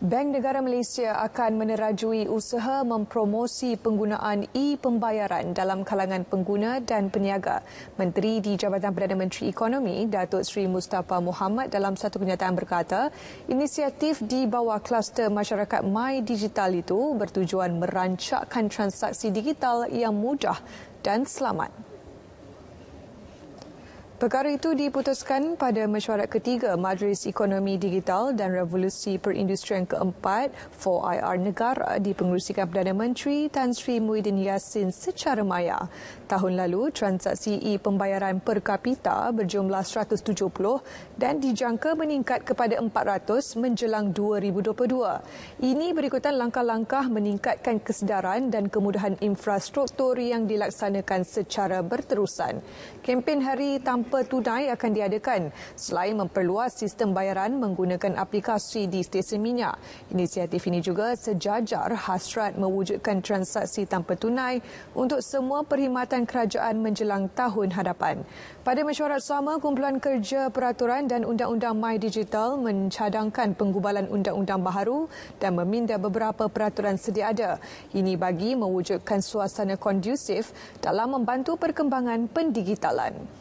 Bank Negara Malaysia akan menerajui usaha mempromosi penggunaan e-pembayaran dalam kalangan pengguna dan peniaga. Menteri di Jabatan Perdana Menteri Ekonomi, Datuk Seri Mustafa Muhammad dalam satu kenyataan berkata, inisiatif di bawah kluster masyarakat My Digital itu bertujuan merancakkan transaksi digital yang mudah dan selamat. Perkara itu diputuskan pada mesyuarat ketiga Majlis Ekonomi Digital dan Revolusi Perindustrian keempat 4IR Negara di dipengerusikan Perdana Menteri Tan Sri Muhyiddin Yassin secara maya. Tahun lalu, transaksi e-pembayaran per kapita berjumlah 170 dan dijangka meningkat kepada 400 menjelang 2022. Ini berikutan langkah-langkah meningkatkan kesedaran dan kemudahan infrastruktur yang dilaksanakan secara berterusan. Kempen Hari Tampak tanpa tunai akan diadakan selain memperluas sistem bayaran menggunakan aplikasi di stesen minyak. Inisiatif ini juga sejajar hasrat mewujudkan transaksi tanpa tunai untuk semua perkhidmatan kerajaan menjelang tahun hadapan. Pada mesyuarat sama, Kumpulan Kerja Peraturan dan Undang-Undang My Digital mencadangkan penggubalan undang-undang baharu dan meminda beberapa peraturan sedia ada. Ini bagi mewujudkan suasana kondusif dalam membantu perkembangan pendigitalan.